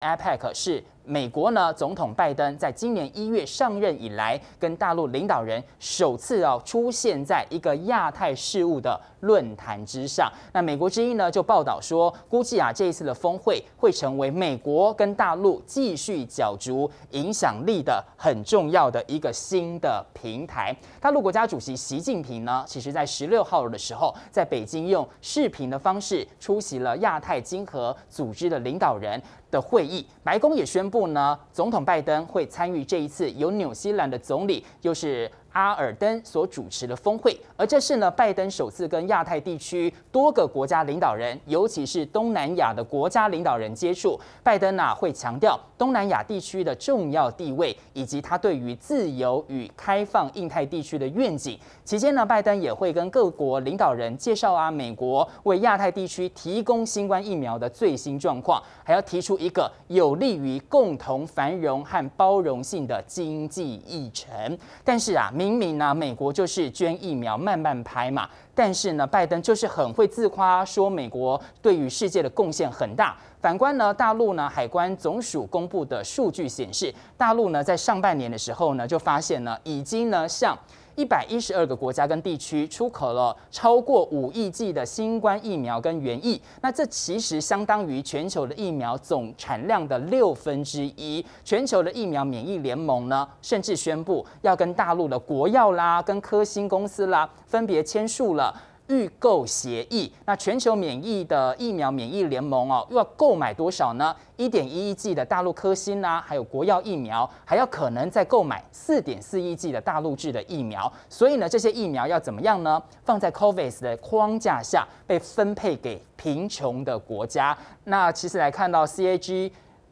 IPAC 是美国呢总统拜登在今年一月上任以来，跟大陆领导人首次啊出现在一个亚太事务的论坛之上。那美国之音呢就报道说，估计啊这一次的峰会会成为美国跟大陆继续角逐影响力的很重要的一个新的平台。大陆国家主席习近平呢，其实在十六号的时候，在北京用视频的方式出席了亚太经合组织的领导人。的会议，白宫也宣布呢，总统拜登会参与这一次由纽西兰的总理，又是。阿尔登所主持的峰会，而这是呢，拜登首次跟亚太地区多个国家领导人，尤其是东南亚的国家领导人接触。拜登呢会强调东南亚地区的重要地位，以及他对于自由与开放印太地区的愿景。期间呢，拜登也会跟各国领导人介绍啊，美国为亚太地区提供新冠疫苗的最新状况，还要提出一个有利于共同繁荣和包容性的经济议程。但是啊，明。明明呢，美国就是捐疫苗慢慢拍嘛，但是呢，拜登就是很会自夸，说美国对于世界的贡献很大。反观呢，大陆呢，海关总署公布的数据显示，大陆呢在上半年的时候呢，就发现呢，已经呢向。一百一十二个国家跟地区出口了超过五亿剂的新冠疫苗跟原艺。那这其实相当于全球的疫苗总产量的六分之一。全球的疫苗免疫联盟呢，甚至宣布要跟大陆的国药啦、跟科兴公司啦分别签署了。预购协议，那全球免疫的疫苗免疫联盟哦，又要购买多少呢？一点一亿剂的大陆科兴呐，还有国药疫苗，还要可能再购买四点四亿剂的大陆制的疫苗。所以呢，这些疫苗要怎么样呢？放在 c o v i d 的框架下被分配给贫穷的国家。那其实来看到 CAG。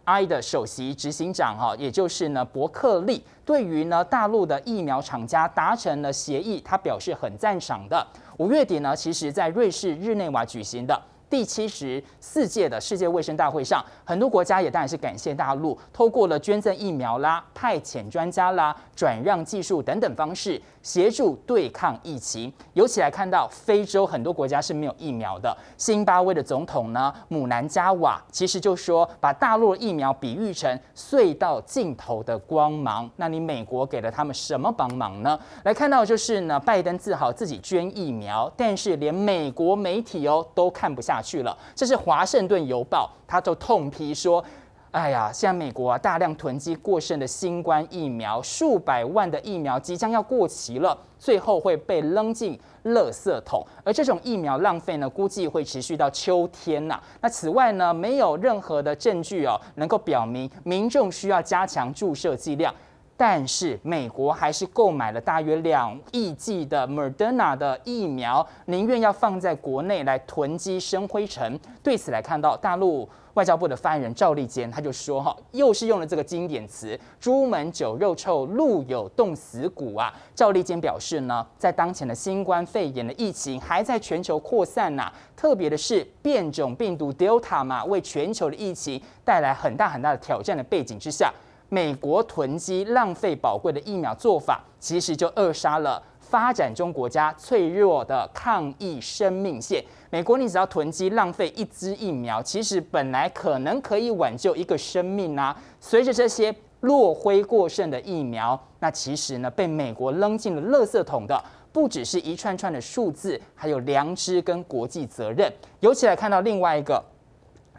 I 的首席执行长哈，也就是呢伯克利，对于呢大陆的疫苗厂家达成了协议，他表示很赞赏的。五月底呢，其实在瑞士日内瓦举行的。第七十四届的世界卫生大会上，很多国家也当然是感谢大陆，通过了捐赠疫苗啦、派遣专家啦、转让技术等等方式协助对抗疫情。尤其来看到非洲很多国家是没有疫苗的，新巴威的总统呢姆南加瓦其实就说，把大陆的疫苗比喻成隧道尽头的光芒。那你美国给了他们什么帮忙呢？来看到就是呢，拜登自豪自己捐疫苗，但是连美国媒体哦都看不下。去了，这是《华盛顿邮报》，他都痛批说：“哎呀，在美国大量囤积过剩的新冠疫苗，数百万的疫苗即将要过期了，最后会被扔进垃圾桶。而这种疫苗浪费呢，估计会持续到秋天呐。那此外呢，没有任何的证据哦，能够表明民众需要加强注射剂量。”但是美国还是购买了大约两亿剂的 Moderna 的疫苗，宁愿要放在国内来囤积生灰尘。对此来看到，大陆外交部的发言人赵立坚他就说：“哈，又是用了这个经典词‘朱门酒肉臭，路有冻死骨’啊。”赵立坚表示呢，在当前的新冠肺炎的疫情还在全球扩散呐，特别的是变种病毒 Delta 嘛，为全球的疫情带来很大很大的挑战的背景之下。美国囤积浪费宝贵的疫苗做法，其实就扼杀了发展中国家脆弱的抗疫生命线。美国，你只要囤积浪费一支疫苗，其实本来可能可以挽救一个生命啊！随着这些落灰过剩的疫苗，那其实呢，被美国扔进了垃圾桶的，不只是一串串的数字，还有良知跟国际责任。尤其来看到另外一个。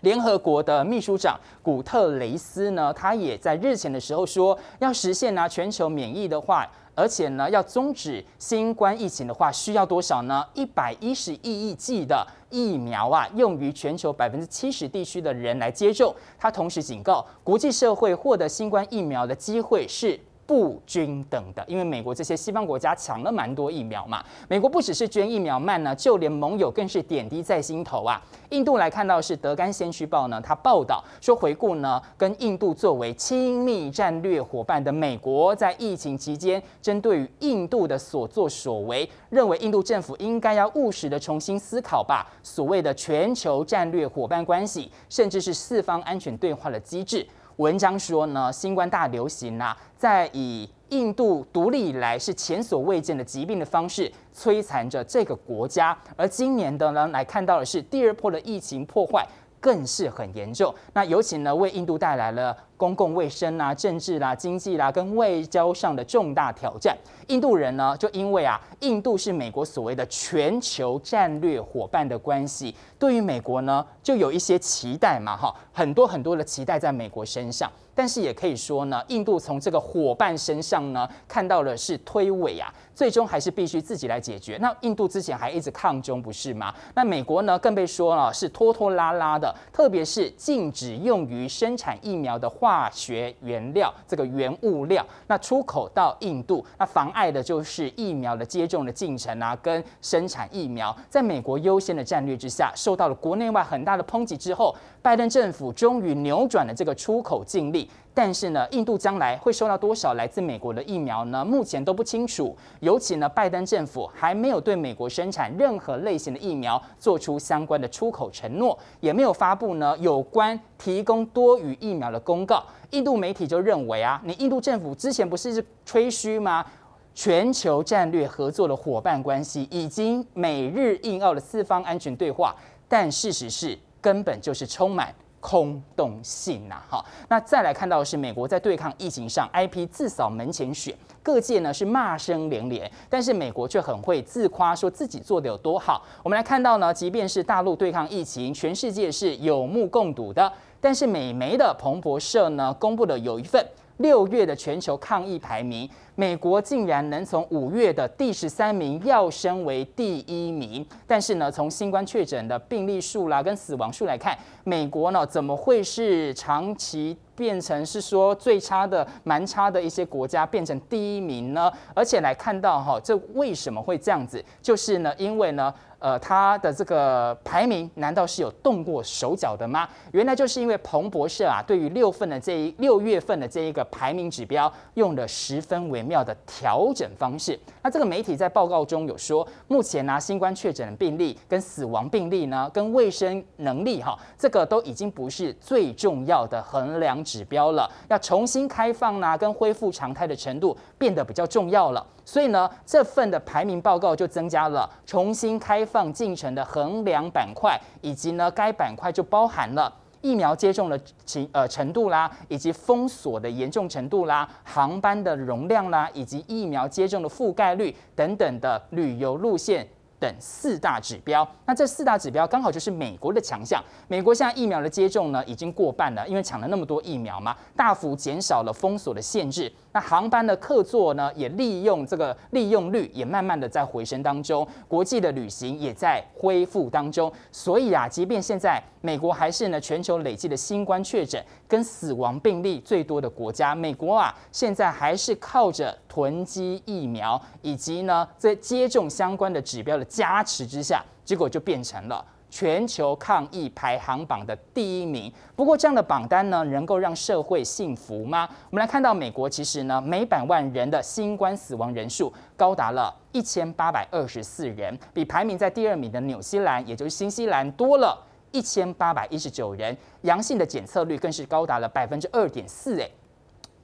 联合国的秘书长古特雷斯呢，他也在日前的时候说，要实现呢全球免疫的话，而且呢要终止新冠疫情的话，需要多少呢？一百一十亿亿剂的疫苗啊，用于全球百分之七十地区的人来接种。他同时警告，国际社会获得新冠疫苗的机会是。不均等的，因为美国这些西方国家抢了蛮多疫苗嘛。美国不只是捐疫苗慢呢，就连盟友更是点滴在心头啊。印度来看到是《德干先驱报》呢，他报道说，回顾呢，跟印度作为亲密战略伙伴的美国，在疫情期间针对于印度的所作所为，认为印度政府应该要务实的重新思考吧，所谓的全球战略伙伴关系，甚至是四方安全对话的机制。文章说呢，新冠大流行呐，在以印度独立以来是前所未见的疾病的方式摧残着这个国家，而今年的呢来看到的是第二波的疫情破坏。更是很严重，那尤其呢，为印度带来了公共卫生啊、政治啦、经济啦、跟外交上的重大挑战。印度人呢，就因为啊，印度是美国所谓的全球战略伙伴的关系，对于美国呢，就有一些期待嘛，哈，很多很多的期待在美国身上。但是也可以说呢，印度从这个伙伴身上呢，看到的是推诿啊，最终还是必须自己来解决。那印度之前还一直抗中，不是吗？那美国呢，更被说了是拖拖拉拉的，特别是禁止用于生产疫苗的化学原料这个原物料，那出口到印度，那妨碍的就是疫苗的接种的进程啊，跟生产疫苗。在美国优先的战略之下，受到了国内外很大的抨击之后，拜登政府终于扭转了这个出口禁令。但是呢，印度将来会收到多少来自美国的疫苗呢？目前都不清楚。尤其呢，拜登政府还没有对美国生产任何类型的疫苗做出相关的出口承诺，也没有发布呢有关提供多余疫苗的公告。印度媒体就认为啊，你印度政府之前不是吹嘘吗？全球战略合作的伙伴关系，已经美日印澳的四方安全对话，但事实是根本就是充满。空洞性呐，哈。那再来看到的是美国在对抗疫情上，IP 自扫门前雪，各界呢是骂声连连，但是美国却很会自夸，说自己做的有多好。我们来看到呢，即便是大陆对抗疫情，全世界是有目共睹的，但是美媒的彭博社呢公布了有一份六月的全球抗疫排名。美国竟然能从五月的第十三名跃升为第一名，但是呢，从新冠确诊的病例数啦跟死亡数来看，美国呢怎么会是长期变成是说最差的蛮差的一些国家变成第一名呢？而且来看到哈，这为什么会这样子？就是呢，因为呢，呃，它的这个排名难道是有动过手脚的吗？原来就是因为彭博社啊，对于六份的这一六月份的这一个排名指标，用了十分为。妙的调整方式。那这个媒体在报告中有说，目前呢，新冠确诊的病例跟死亡病例呢，跟卫生能力哈，这个都已经不是最重要的衡量指标了。要重新开放呢，跟恢复常态的程度变得比较重要了。所以呢，这份的排名报告就增加了重新开放进程的衡量板块，以及呢，该板块就包含了。疫苗接种的情呃程度啦，以及封锁的严重程度啦，航班的容量啦，以及疫苗接种的覆盖率等等的旅游路线等四大指标。那这四大指标刚好就是美国的强项。美国现在疫苗的接种呢已经过半了，因为抢了那么多疫苗嘛，大幅减少了封锁的限制。那航班的客座呢，也利用这个利用率也慢慢的在回升当中，国际的旅行也在恢复当中。所以啊，即便现在美国还是呢全球累计的新冠确诊跟死亡病例最多的国家，美国啊现在还是靠着囤积疫苗以及呢在接种相关的指标的加持之下，结果就变成了。全球抗疫排行榜的第一名。不过，这样的榜单呢，能够让社会幸福吗？我们来看到美国，其实呢，每百万人的新冠死亡人数高达了一千八百二十四人，比排名在第二名的纽西兰，也就是新西兰，多了一千八百一十九人。阳性的检测率更是高达了百分之二点四。哎。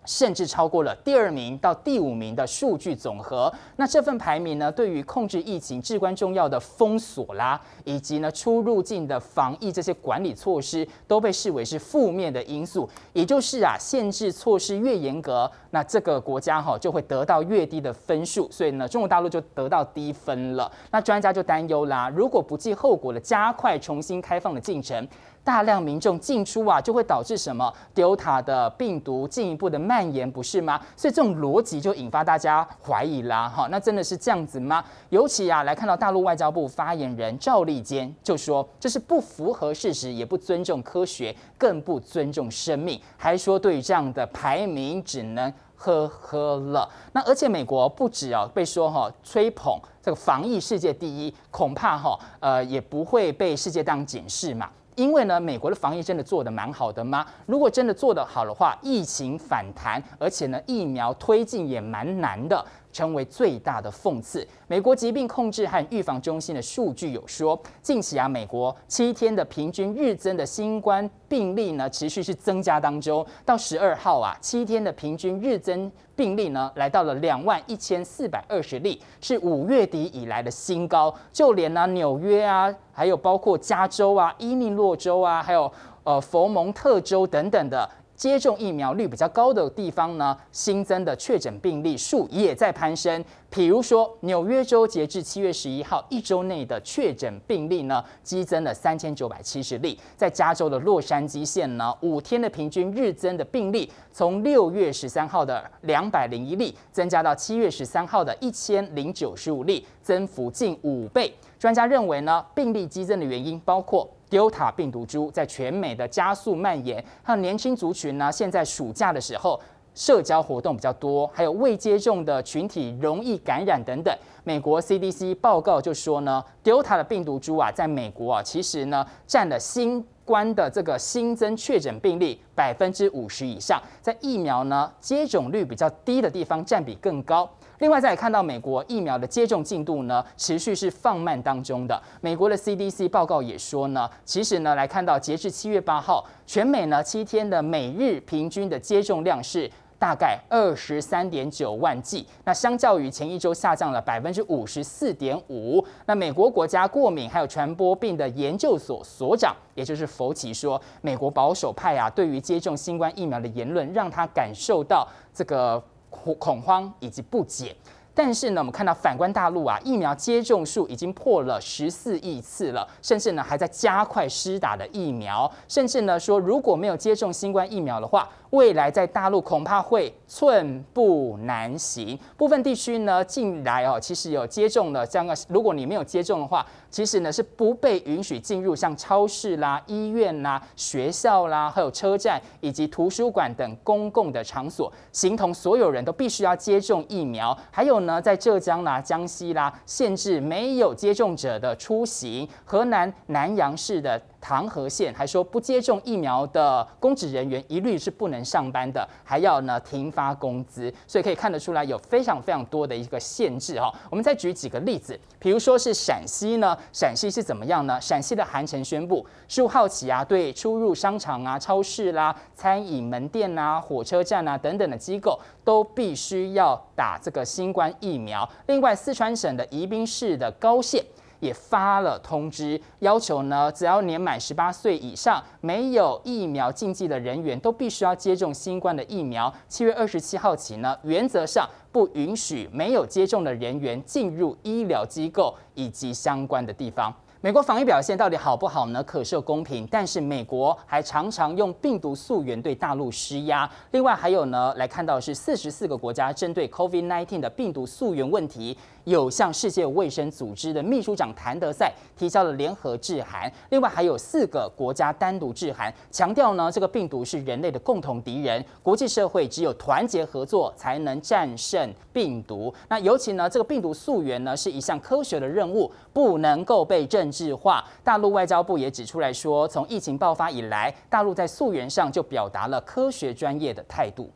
甚至超过了第二名到第五名的数据总和。那这份排名呢，对于控制疫情至关重要的封锁啦，以及呢出入境的防疫这些管理措施，都被视为是负面的因素。也就是啊，限制措施越严格，那这个国家哈就会得到越低的分数。所以呢，中国大陆就得到低分了。那专家就担忧啦，如果不计后果的加快重新开放的进程。大量民众进出啊，就会导致什么 Delta 的病毒进一步的蔓延，不是吗？所以这种逻辑就引发大家怀疑啦。哈，那真的是这样子吗？尤其啊，来看到大陆外交部发言人赵立坚就说，这是不符合事实，也不尊重科学，更不尊重生命。还说对于这样的排名，只能呵呵了。那而且美国不止哦，被说哈吹捧这个防疫世界第一，恐怕哈呃也不会被世界当警示嘛。因为呢，美国的防疫真的做得蛮好的吗？如果真的做得好的话，疫情反弹，而且呢，疫苗推进也蛮难的。成为最大的讽刺。美国疾病控制和预防中心的数据有说，近期啊，美国七天的平均日增的新冠病例呢，持续是增加当中。到十二号啊，七天的平均日增病例呢，来到了两万一千四百二十例，是五月底以来的新高。就连啊，纽约啊，还有包括加州啊、伊利诺州啊，还有呃佛蒙特州等等的。接种疫苗率比较高的地方呢，新增的确诊病例数也在攀升。比如说，纽约州截至七月十一号一周内的确诊病例呢，激增了三千九百七十例。在加州的洛杉矶县呢，五天的平均日增的病例从六月十三号的两百零一例增加到七月十三号的一千零九十五例，增幅近五倍。专家认为呢，病例激增的原因包括 Delta 病毒株在全美的加速蔓延，和年轻族群呢，现在暑假的时候。社交活动比较多，还有未接种的群体容易感染等等。美国 CDC 报告就说呢，Delta 的病毒株啊，在美国啊，其实呢，占了新冠的这个新增确诊病例百分之五十以上，在疫苗呢接种率比较低的地方占比更高。另外，再看到美国疫苗的接种进度呢，持续是放慢当中的。美国的 CDC 报告也说呢，其实呢，来看到截至七月八号，全美呢七天的每日平均的接种量是。大概二十三点九万剂，那相较于前一周下降了百分之五十四点五。那美国国家过敏还有传播病的研究所所长，也就是福奇说，美国保守派啊，对于接种新冠疫苗的言论，让他感受到这个恐慌以及不解。但是呢，我们看到反观大陆啊，疫苗接种数已经破了十四亿次了，甚至呢还在加快施打的疫苗，甚至呢说如果没有接种新冠疫苗的话。未来在大陆恐怕会寸步难行。部分地区呢，近来哦，其实有接种了。这样个，如果你没有接种的话，其实呢是不被允许进入像超市啦、医院啦、学校啦，还有车站以及图书馆等公共的场所，形同所有人都必须要接种疫苗。还有呢，在浙江啦、江西啦，限制没有接种者的出行。河南南阳市的。唐河县还说，不接种疫苗的公职人员一律是不能上班的，还要呢停发工资。所以可以看得出来，有非常非常多的一个限制哈。我们再举几个例子，比如说是陕西呢，陕西是怎么样呢？陕西的韩城宣布，十五好奇啊，对出入商场啊、超市啦、餐饮门店呐、火车站呐等等的机构，都必须要打这个新冠疫苗。另外，四川省的宜宾市的高县。也发了通知，要求呢，只要年满十八岁以上、没有疫苗禁忌的人员，都必须要接种新冠的疫苗。七月二十七号起呢，原则上不允许没有接种的人员进入医疗机构以及相关的地方。美国防疫表现到底好不好呢？可说公平，但是美国还常常用病毒溯源对大陆施压。另外还有呢，来看到是四十四个国家针对 COVID-19 的病毒溯源问题。有向世界卫生组织的秘书长谭德赛提交了联合致函，另外还有四个国家单独致函，强调呢这个病毒是人类的共同敌人，国际社会只有团结合作才能战胜病毒。那尤其呢这个病毒溯源呢是一项科学的任务，不能够被政治化。大陆外交部也指出来说，从疫情爆发以来，大陆在溯源上就表达了科学专业的态度。